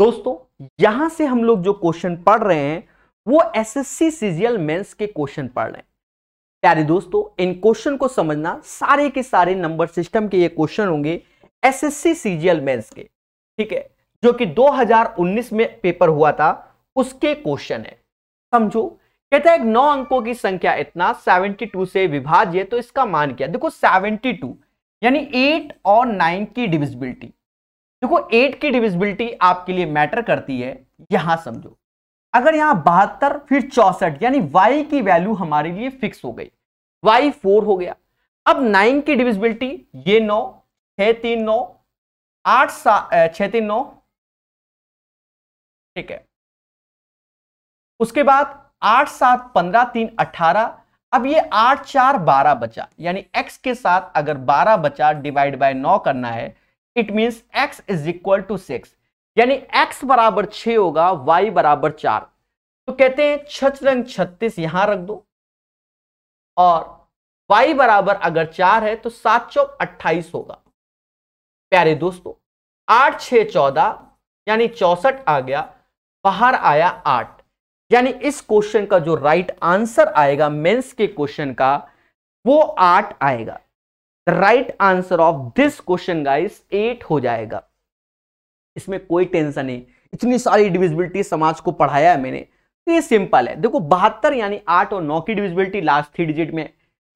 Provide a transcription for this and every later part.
दोस्तों यहां से हम लोग जो क्वेश्चन पढ़ रहे हैं वो एसएससी सीजीएल मेंस के क्वेश्चन पढ़ रहे हैं प्यारे दोस्तों इन क्वेश्चन को समझना सारे के सारे नंबर सिस्टम के ये क्वेश्चन होंगे एसएससी सीजीएल मेंस के ठीक है जो कि 2019 में पेपर हुआ था उसके क्वेश्चन है समझो कहता है नौ अंकों की संख्या इतना 72 से विभाज्य तो इसका मान क्या देखो 72 यानी 8 और 9 की डिविजिबिलिटी देखो एट की डिविजिबिलिटी आपके लिए मैटर करती है यहां समझो अगर यहां बहत्तर फिर चौसठ यानी y की वैल्यू हमारे लिए फिक्स हो गई y फोर हो गया अब नाइन की डिविजिबिलिटी ये नौ छ तीन नौ आठ छ तीन नौ ठीक है उसके बाद आठ सात पंद्रह तीन अट्ठारह अब ये आठ चार बारह बचा यानी x के साथ अगर बारह बचा डिवाइड बाय नौ करना है it means X is equal to six यानी एक्स बराबर छ होगा वाई बराबर चार तो कहते हैं छत रंग छत्तीस यहां रख दो और वाई बराबर अगर चार है तो सात चौक अट्ठाईस होगा प्यारे दोस्तों आठ छ चौदह यानी चौसठ आ गया बाहर आया आठ यानी इस क्वेश्चन का जो राइट आंसर आएगा मेंस के क्वेश्चन का वो आठ आएगा the right answer of this question guys eight हो जाएगा इसमें कोई टेंशन नहीं इतनी सारी डिविजिबिलिटी समाज को पढ़ाया है मैंने तो ये सिंपल है देखो बहत्तर यानी आठ और नौ की डिविजिबिलिटी लास्ट थ्री डिजिट में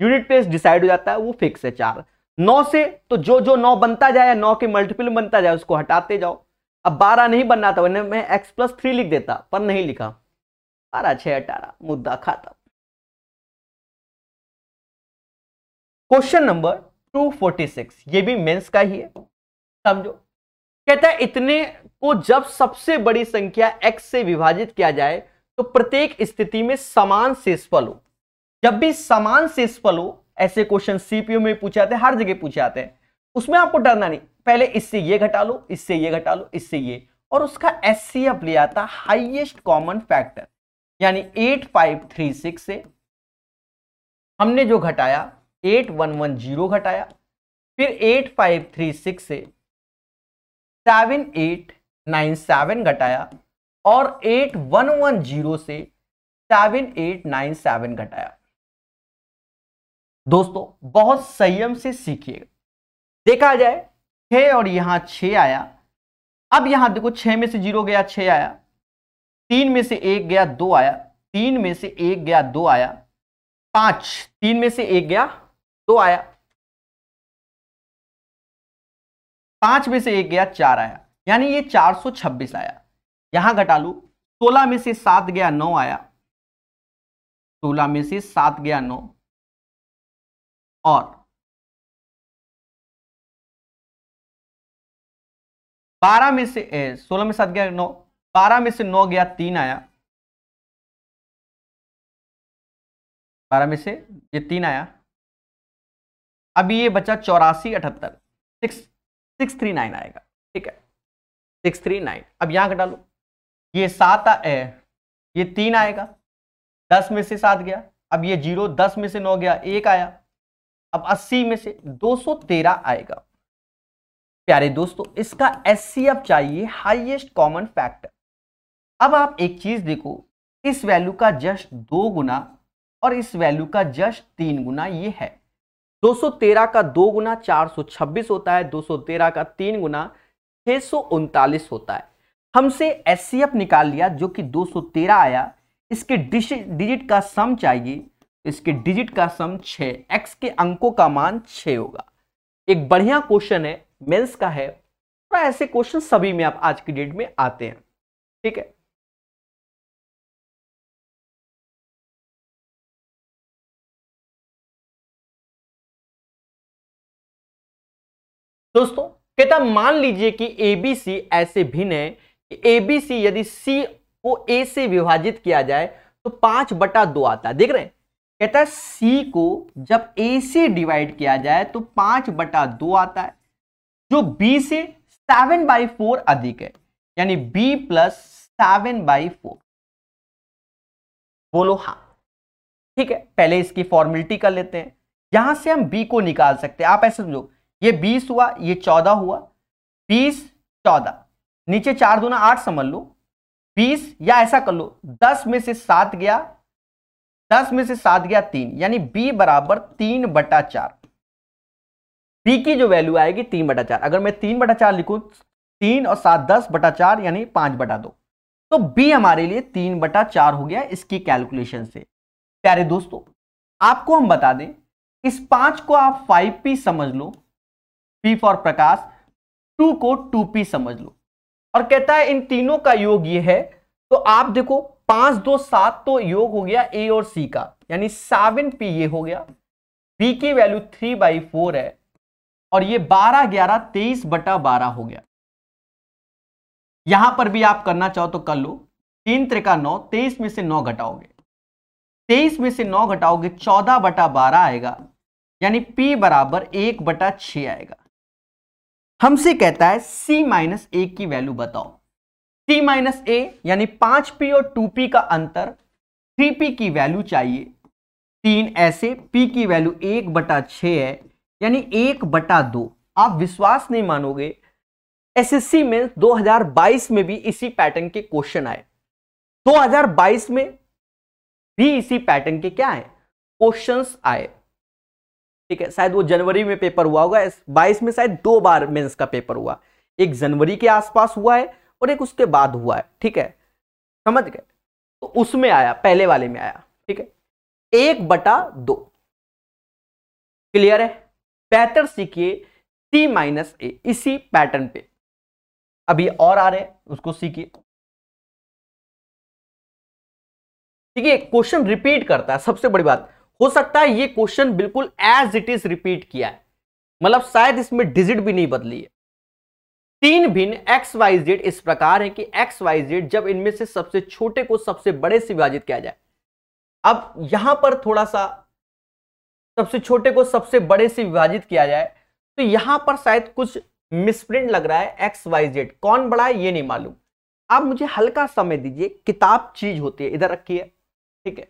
यूनिट पे डिसाइड हो जाता है वो फिक्स है चार नौ से तो जो जो नौ बनता जाए नौ के मल्टीपल बनता जाए उसको हटाते जाओ अब बारह नहीं बनना था वरना मैं एक्स प्लस थ्री लिख देता पर नहीं लिखा बारह छह अठारह मुद्दा खाता क्वेश्चन नंबर 246 ये भी मेंस का ही है समझो कहता है इतने को जब सबसे बड़ी संख्या x से विभाजित किया जाए तो प्रत्येक स्थिति में समान शेषफल हो जब भी समान शेषफल हो ऐसे क्वेश्चन सीपीओ में पूछे जाते हैं हर जगह पूछे जाते हैं उसमें आपको डरना नहीं पहले इससे ये घटा लो इससे ये घटा लो इससे ये और उसका एस सी एफ ले आता हाइएस्ट कॉमन फैक्टर यानी 8536 से हमने जो घटाया 8110 घटाया फिर एट फाइव थ्री सिक्स से सेवन एट नाइन सेवन घटाया और एट वन वन जीरो से सेवन एट नाइन सेवन घटाया दोस्तों बहुत संयम से सीखिएगा देखा जाए छ और यहां छ आया अब यहां देखो छह में से जीरो गया छः आया तीन में से एक गया दो आया तीन में से एक गया दो आया पांच तीन में से एक गया दो आया पांच में से एक गया चार आया यानी ये 426 आया यहां घटा लू सोलह में से सात गया नौ आया सोलह में से सात गया नौ और बारह में से सोलह में सात गया नौ बारह में से नौ गया तीन आया बारह में से ये तीन आया अभी ये बचा चौरासी अठहत्तर सिक्स सिक्स थ्री नाइन आएगा ठीक है सिक्स थ्री नाइन अब यहाँ घटा लो ये सात ये तीन आएगा दस में से सात गया अब ये जीरो दस में से नौ गया एक आया अब अस्सी में से दो सौ तेरह आएगा प्यारे दोस्तों इसका एस चाहिए हाईएस्ट कॉमन फैक्टर अब आप एक चीज देखो इस वैल्यू का जस्ट दो गुना और इस वैल्यू का जस्ट तीन गुना ये है 213 का दो गुना चार होता है 213 का तीन गुना छह होता है हमसे एस निकाल लिया जो कि 213 आया इसके डिजिट का सम चाहिए इसके डिजिट का सम 6 एक्स के अंकों का मान 6 होगा एक बढ़िया क्वेश्चन है मेंस का है थोड़ा ऐसे क्वेश्चन सभी में आप आज की डेट में आते हैं ठीक है दोस्तों कहता मान लीजिए कि एबीसी ऐसे भिन्न है कि एबीसी यदि सी को ए से विभाजित किया जाए तो पांच बटा दो आता है देख रहे हैं कहता है सी को जब ए से डिवाइड किया जाए तो पांच बटा दो आता है जो बी से सेवन बाई फोर अधिक है यानी B plus seven by four बोलो हाँ ठीक है पहले इसकी फॉर्मेलिटी कर लेते हैं यहां से हम बी को निकाल सकते हैं आप ऐसे समझो ये बीस हुआ ये चौदह हुआ बीस चौदह नीचे चार दूना आठ समझ लो बीस या ऐसा कर लो दस में से सात गया दस में से सात गया तीन यानी बी बराबर तीन बटा चार बी की जो वैल्यू आएगी तीन बटा चार अगर मैं तीन बटा चार लिखू तीन और सात दस बटा चार यानी पांच बटा दो तो बी हमारे लिए तीन बटा चार हो गया इसकी कैलकुलेशन से प्यारे दोस्तों आपको हम बता दें इस पांच को आप फाइव पी समझ लो P फॉर प्रकाश टू को टू पी समझ लो और कहता है इन तीनों का योग ये है तो आप देखो पांच दो सात तो योग हो गया ए और सी का यानी सेवन पी ये हो गया बी की वैल्यू थ्री बाई फोर है और ये बारह ग्यारह तेईस बटा बारह हो गया यहां पर भी आप करना चाहो तो कर लो तीन त्रिका नौ तेईस में से नौ घटाओगे तेईस में से नौ घटाओगे चौदह बटा बारह आएगा यानी पी बराबर एक बटा छ आएगा हमसे कहता है c माइनस ए की वैल्यू बताओ c माइनस ए यानी पांच पी और टू पी का अंतर थ्री पी की वैल्यू चाहिए तीन ऐसे p की वैल्यू एक बटा छ है यानी एक बटा दो आप विश्वास नहीं मानोगे एसएससी में 2022 में भी इसी पैटर्न के क्वेश्चन आए 2022 में भी इसी पैटर्न के क्या है क्वेश्चंस आए ठीक है शायद वो जनवरी में पेपर हुआ होगा बाईस में शायद दो बार मेंस का पेपर हुआ एक जनवरी के आसपास हुआ है और एक उसके बाद हुआ है ठीक है समझ गए तो उसमें आया पहले वाले में आया ठीक है एक बटा दो क्लियर है बेहतर सीखिए सी माइनस ए इसी पैटर्न पे अभी और आ रहे हैं उसको सीखिए ठीक है क्वेश्चन रिपीट करता है सबसे बड़ी बात हो सकता है ये क्वेश्चन बिल्कुल एज इट इज रिपीट किया है मतलब शायद इसमें डिजिट भी नहीं बदली है तीन भिन्न एक्स वाई जेड इस प्रकार है कि एक्स वाई जेड जब इनमें से सबसे छोटे को सबसे बड़े से विभाजित किया जाए अब यहां पर थोड़ा सा सबसे छोटे को सबसे बड़े से विभाजित किया जाए तो यहां पर शायद कुछ मिसप्रिंट लग रहा है एक्स वाई जेड कौन बड़ा है ये नहीं मालूम आप मुझे हल्का समय दीजिए किताब चीज होती है इधर रखिए ठीक है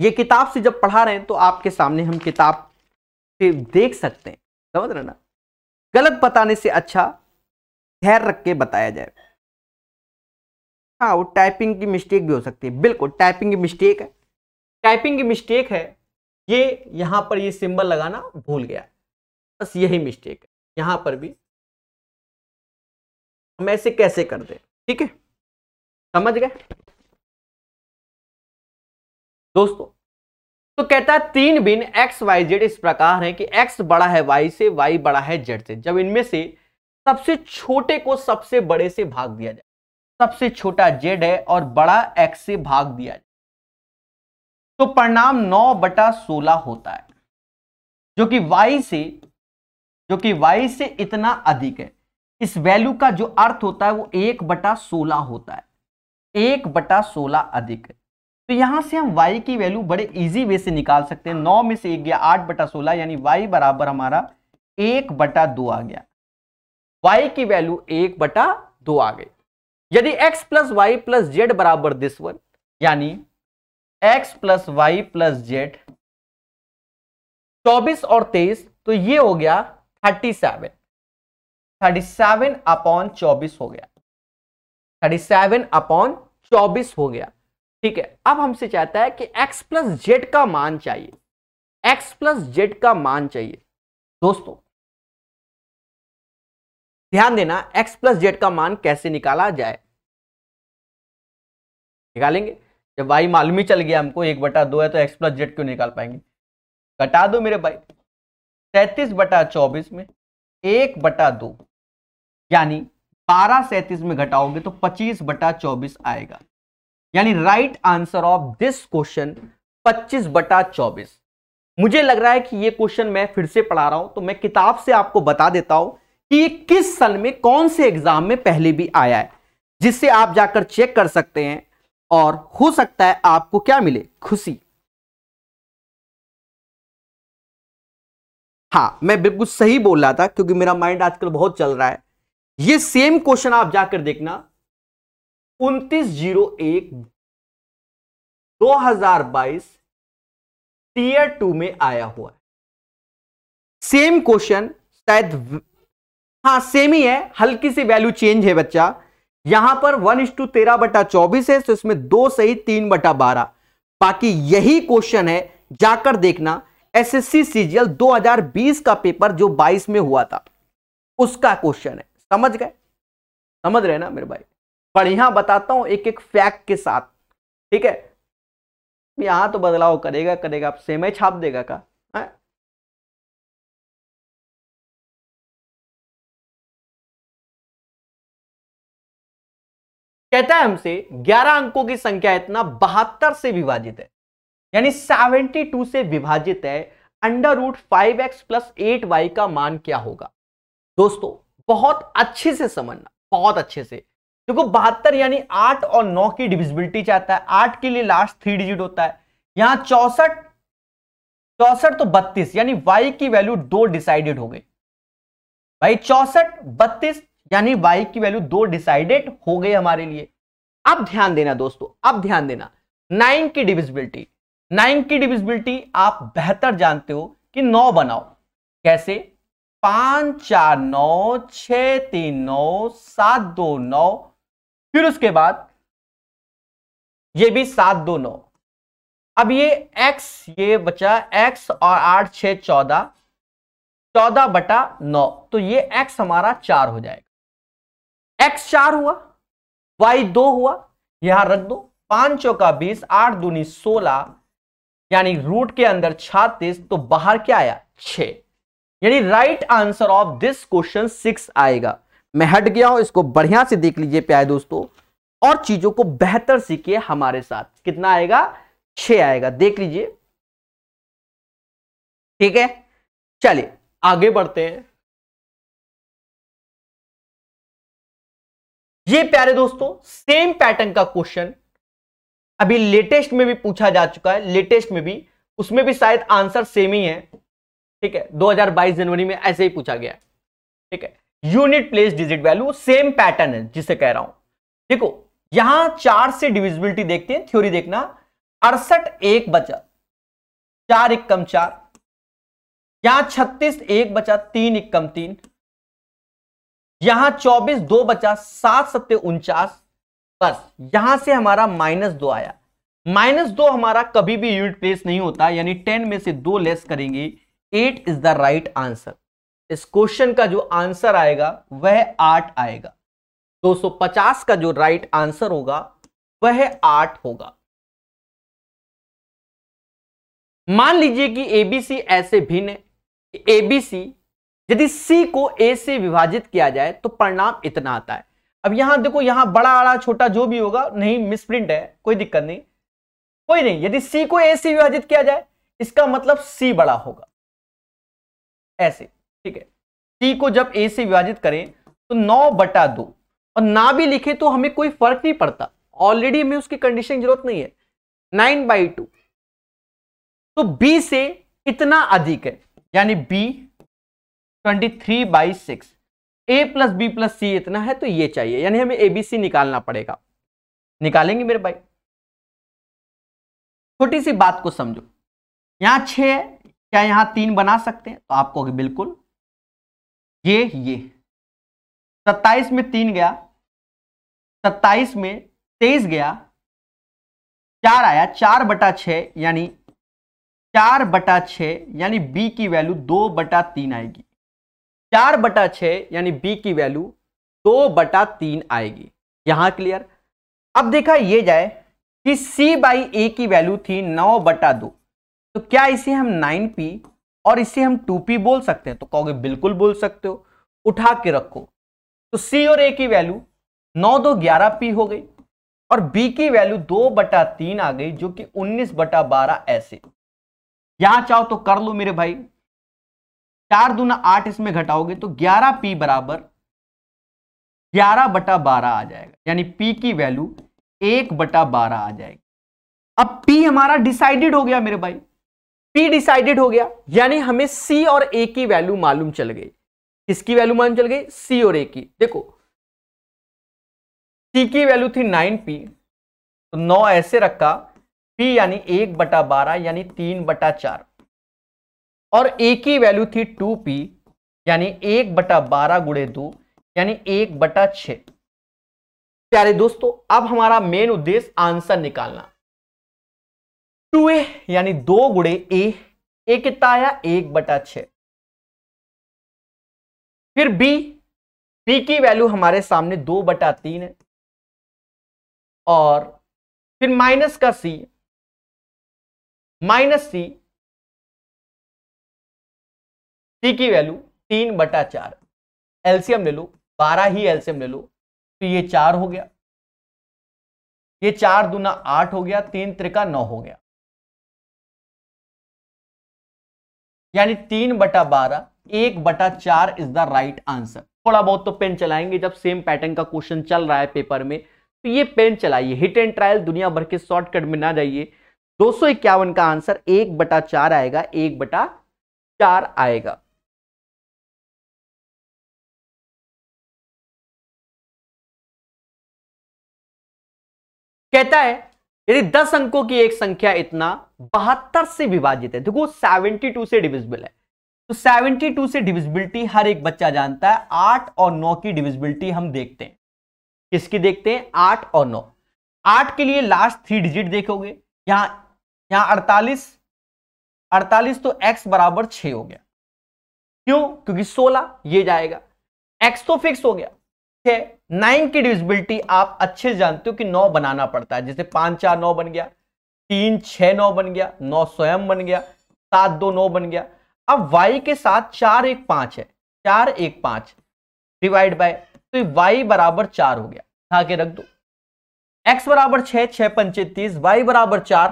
ये किताब से जब पढ़ा रहे हैं तो आपके सामने हम किताब से देख सकते हैं समझ रहे ना गलत बताने से अच्छा धैर्य रख के बताया जाए हाँ वो टाइपिंग की मिस्टेक भी हो सकती है बिल्कुल टाइपिंग की मिस्टेक है टाइपिंग की मिस्टेक है ये यहाँ पर ये सिंबल लगाना भूल गया बस यही मिस्टेक है यहाँ पर भी हम ऐसे कैसे कर दें ठीक है समझ गए दोस्तों तो कहता है तीन बिन एक्स वाई जेड इस प्रकार है कि एक्स बड़ा है वाई से वाई बड़ा है जेड से जब इनमें से सबसे छोटे को सबसे बड़े से भाग दिया जाए सबसे छोटा जेड है और बड़ा एक्स से भाग दिया जाए तो परिणाम नौ बटा सोलह होता है जो कि वाई से जो कि वाई से इतना अधिक है इस वैल्यू का जो अर्थ होता है वो एक बटा सोलह होता है एक बटा सोलह अधिक है तो यहां से हम y की वैल्यू बड़े इजी वे से निकाल सकते हैं नौ में से एक गया आठ बटा सोलह यानी y बराबर हमारा एक बटा दो आ गया y की वैल्यू एक बटा दो आ गई यदि x plus Y plus Z बराबर दिस वन यानी x plus Y plus Z चौबीस और तेईस तो ये हो गया thirty seven thirty seven upon चौबीस हो गया थर्टी सेवन अपॉन चौबीस हो गया ठीक है अब हमसे चाहता है कि x प्लस जेड का मान चाहिए x प्लस जेड का मान चाहिए दोस्तों ध्यान देना x प्लस जेड का मान कैसे निकाला जाए निकालेंगे जब भाई मालूम ही चल गया हमको एक बटा दो है तो एक्स प्लस जेड क्यों निकाल पाएंगे घटा दो मेरे भाई सैंतीस बटा चौबीस में एक बटा दो यानी बारह सैंतीस में घटाओगे तो पच्चीस बटा चौबीस आएगा यानी right answer of this question 25 बटा 24 मुझे लग रहा है कि ये क्वेश्चन मैं फिर से पढ़ा रहा हूं तो मैं किताब से आपको बता देता हूं कि ये किस सन में कौन से एग्जाम में पहले भी आया है जिससे आप जाकर चेक कर सकते हैं और हो सकता है आपको क्या मिले खुशी हाँ मैं बिल्कुल सही बोल रहा था क्योंकि मेरा माइंड आजकल बहुत चल रहा है ये सेम क्वेश्चन आप जाकर देखना उनतीस जीरो एक दो हजार बाईस टीयर टू में आया हुआ है सेम क्वेश्चन शायद हाँ सेम ही है हल्की सी वैल्यू चेंज है बच्चा यहां पर वन इंस टू तेरह बटा चौबीस है तो इसमें दो सही तीन बटा बारह बाकी यही क्वेश्चन है जाकर देखना एसएससी सीजीएल 2020 का पेपर जो 22 में हुआ था उसका क्वेश्चन है समझ गए समझ रहे ना मेरे भाई बढ़िया बताता हूं एक एक फैक्ट के साथ ठीक है यहां तो बदलाव करेगा करेगा सेम छाप देगा का है? हाँ? कहता है हमसे 11 अंकों की संख्या इतना बहत्तर से विभाजित है यानी 72 से विभाजित है under root five X plus eight Y का मान क्या होगा दोस्तों बहुत अच्छे से समझना बहुत अच्छे से देखो बहत्तर यानी आठ और नौ की डिविजिबिलिटी चाहता है आठ के लिए लास्ट थ्री डिजिट होता है यहां चौसठ चौसठ तो बत्तीस यानी वाई की वैल्यू दो डिसाइडेड हो गई भाई चौसठ बत्तीस यानी वाई की वैल्यू दो डिसाइडेड हो गई हमारे लिए अब ध्यान देना दोस्तों अब ध्यान देना नाइन की डिविजिबिलिटी नाइन की डिविजिबिलिटी आप बेहतर जानते हो कि नौ बनाओ कैसे पांच चार नौ छ तीन नौ सात दो नौ फिर उसके बाद ये भी सात दो नौ अब ये x ये बचा x और आठ छ चौदह चौदह बटा नौ तो ये x हमारा चार हो जाएगा x चार हुआ y दो हुआ यहां रख दो पांच चौका बीस आठ दूनी सोलह यानी रूट के अंदर छत्तीस तो बाहर क्या आया छ यानी right answer of this question six आएगा मैं हट गया हूं इसको बढ़िया से देख लीजिए प्यारे दोस्तों और चीजों को बेहतर सीखिए हमारे साथ कितना आएगा छ आएगा देख लीजिए ठीक है चलिए आगे बढ़ते हैं ये प्यारे दोस्तों सेम पैटर्न का क्वेश्चन अभी लेटेस्ट में भी पूछा जा चुका है लेटेस्ट में भी उसमें भी शायद आंसर सेम ही है ठीक है 2022 जनवरी में ऐसे ही पूछा गया है ठीक है unit place digit value same pattern है जिसे कह रहा हूं देखो यहां चार से डिविजिबिलिटी देखते हैं थ्योरी देखना अड़सठ एक बचा चार एक कम चार यहां छत्तीस एक बचा तीन एक कम तीन यहां चौबीस दो बचा सात सत्य उनचास बस यहां से हमारा माइनस दो आया माइनस दो हमारा कभी भी यूनिट प्लेस नहीं होता यानी टेन में से दो लेस करेंगे eight is the right answer इस क्वेश्चन का जो आंसर आएगा वह आठ आएगा 250 का जो राइट आंसर होगा वह आठ होगा मान लीजिए कि एबीसी ऐसे भिन्न है एबीसी यदि सी को ए से विभाजित किया जाए तो परिणाम इतना आता है अब यहां देखो यहां बड़ा आड़ा छोटा जो भी होगा नहीं मिसप्रिंट है कोई दिक्कत नहीं कोई नहीं यदि सी को ए से विभाजित किया जाए इसका मतलब सी बड़ा होगा ऐसे ठीक है टी को जब ए से विभाजित करें तो नौ बटा दो और ना भी लिखे तो हमें कोई फर्क नहीं पड़ता ऑलरेडी हमें उसकी कंडीशन की जरूरत नहीं है नाइन बाई टू तो बी से इतना अधिक है यानी B twenty three by six A plus B plus C इतना है तो ये चाहिए यानी हमें ए बी सी निकालना पड़ेगा निकालेंगे मेरे भाई छोटी सी बात को समझो यहां छह है क्या यहां तीन बना सकते हैं तो आपको बिल्कुल ये ये सत्ताईस में तीन गया सत्ताईस में तेईस गया चार आया चार बटा छ यानी चार बटा छ यानी बी की वैल्यू दो बटा तीन आएगी चार बटा छ यानी बी की वैल्यू दो बटा तीन आएगी यहां क्लियर अब देखा ये जाए कि सी बाई ए की वैल्यू थी नौ बटा दो तो क्या इसे हम नाइन पी और इसे हम टूपी बोल सकते हैं तो कहोगे बिल्कुल बोल सकते हो उठा के रखो तो सी और ए की वैल्यू नौ दो ग्यारह पी हो गई और बी की वैल्यू दो बटा तीन आ गई जो कि उन्नीस बटा बारह ऐसे यहां चाहो तो कर लो मेरे भाई चार दूना आठ इसमें घटाओगे तो ग्यारह पी बराबर ग्यारह बटा बारह आ जाएगा यानी पी की वैल्यू एक बटा बारह आ जाएगी अब पी हमारा डिसाइडेड हो गया मेरे भाई पी डिसाइडेड हो गया यानी हमें सी और ए की वैल्यू मालूम चल गई किसकी वैल्यू मालूम चल गई सी और ए की देखो सी की वैल्यू थी नाइन पी तो नौ ऐसे रखा पी यानी एक बटा बारह यानी तीन बटा चार और ए की वैल्यू थी टू पी यानी एक बटा बारह गुड़े दो यानी एक बटा छ प्यारे दोस्तों अब हमारा मेन उद्देश्य आंसर निकालना टू ए यानी दो गुड़े ए ए कितना आया एक बटा छ फिर बी बी की वैल्यू हमारे सामने दो बटा तीन है और फिर माइनस का सी माइनस सी सी की वैल्यू तीन बटा चार एल्सियम ले लो बारह ही एल्सियम ले लो तो ये चार हो गया ये चार दूना आठ हो गया तीन त्रिका नौ हो गया यानी तीन बटा बारह एक बटा चार इज द राइट आंसर थोड़ा बहुत तो पेन चलाएंगे जब सेम पैटर्न का क्वेश्चन चल रहा है पेपर में तो ये पेन चलाइए हिट एंड ट्रायल दुनिया भर के शॉर्टकट में ना जाइए दो का आंसर एक बटा चार आएगा एक बटा चार आएगा कहता है यदि दस अंकों की एक संख्या इतना बहत्तर से विभाजित है देखो 72 टू से डिविजिबल है तो 72 से डिविजिबिलिटी हर एक बच्चा जानता है आठ और नौ की डिविजिबिलिटी हम देखते हैं किसकी देखते हैं आठ और नौ आठ के लिए लास्ट थ्री डिजिट देखोगे यहाँ यहां अड़तालीस अड़तालीस तो एक्स बराबर छ हो गया क्यों क्योंकि सोलह ये जाएगा एक्स तो फिक्स हो गया नाइन की डिविजिबिलिटी आप अच्छे से जानते हो कि नौ बनाना पड़ता है जैसे पांच चार नौ बन गया तीन छह नौ बन गया नौ स्वयं बन गया सात दो नौ बन गया अब वाई के साथ चार एक पांच है चार एक पांच डिवाइड बाय तो वाई बराबर चार हो गया था के रख दो एक्स बराबर छह छह पंचे तीस वाई बराबर चार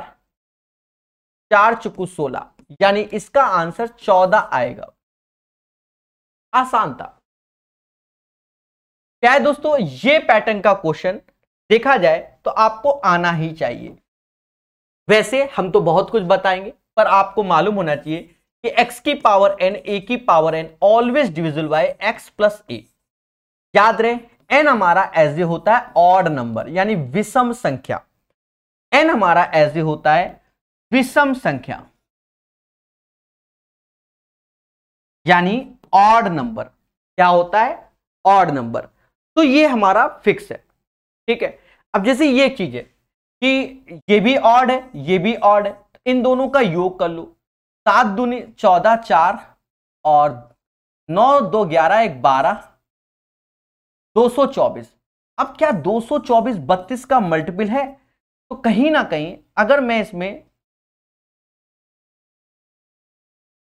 चार चुकू सोलह यानी इसका आंसर चौदह आएगा आसान था क्या है दोस्तों ये पैटर्न का क्वेश्चन देखा जाए तो आपको आना ही चाहिए वैसे हम तो बहुत कुछ बताएंगे पर आपको मालूम होना चाहिए कि x की पावर n a की power n always divisible by x plus A याद रहे n हमारा एज ए होता है ऑड नंबर यानी विषम संख्या n हमारा एज ए होता है विषम संख्या यानी ऑड नंबर क्या होता है ऑड नंबर तो ये हमारा फिक्स है ठीक है अब जैसे ये चीज है कि ये भी ऑड है ये भी ऑड है तो इन दोनों का योग कर लो सात दुनी चौदह चार और नौ दो ग्यारह एक बारह दो सौ चौबीस अब क्या दो सौ चौबीस बत्तीस का मल्टीपल है तो कहीं ना कहीं अगर मैं इसमें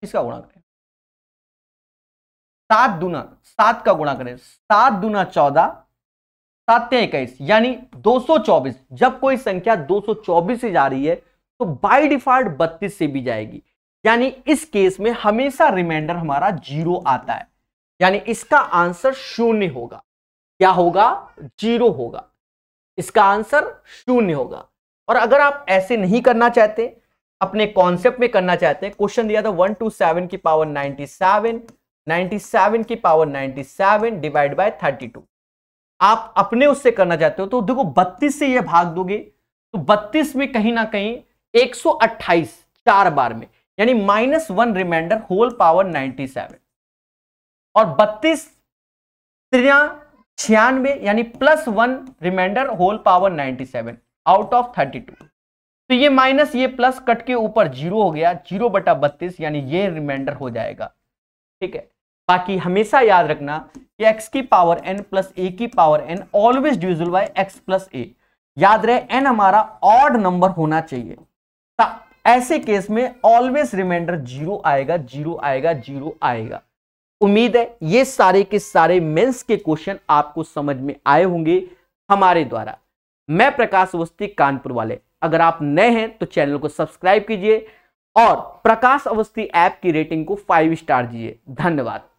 इसका गुणा करें सात दुना सात का गुणा करें सात दुना चौदह सात इक्कीस यानी दो सौ चौबीस जब कोई संख्या दो सौ चौबीस से जा रही है तो बाई डिफॉल्ट बत्तीस से भी जाएगी यानी इस केस में हमेशा रिमाइंडर हमारा जीरो आता है यानी इसका आंसर शून्य होगा क्या होगा जीरो होगा इसका आंसर शून्य होगा और अगर आप ऐसे नहीं करना चाहते अपने कॉन्सेप्ट में करना चाहते हैं क्वेश्चन दिया था वन टू सेवन की पावर नाइनटी सेवन 97 की पावर 97 डिवाइड बाय 32 आप अपने उससे करना चाहते हो तो देखो 32 से ये भाग दोगे तो 32 में कहीं ना कहीं 128 चार बार में यानी minus one remainder whole power 97 और 32 त्रिया छियानवे यानी plus one remainder whole power 97 out of 32 तो ये माइनस ये प्लस कट के ऊपर जीरो हो गया जीरो बटा बत्तीस यानी ये रिमाइंडर हो जाएगा ठीक है बाकी हमेशा याद रखना कि x की पावर n प्लस ए की power n always divisible by x plus A याद रहे n हमारा ऑड नंबर होना चाहिए ऐसे केस में ऑलवेज रिमाइंडर जीरो आएगा जीरो आएगा जीरो आएगा उम्मीद है ये सारे के सारे मेंस के क्वेश्चन आपको समझ में आए होंगे हमारे द्वारा मैं प्रकाश अवस्थी कानपुर वाले अगर आप नए हैं तो चैनल को सब्सक्राइब कीजिए और प्रकाश अवस्थी ऐप की रेटिंग को फाइव स्टार दीजिए धन्यवाद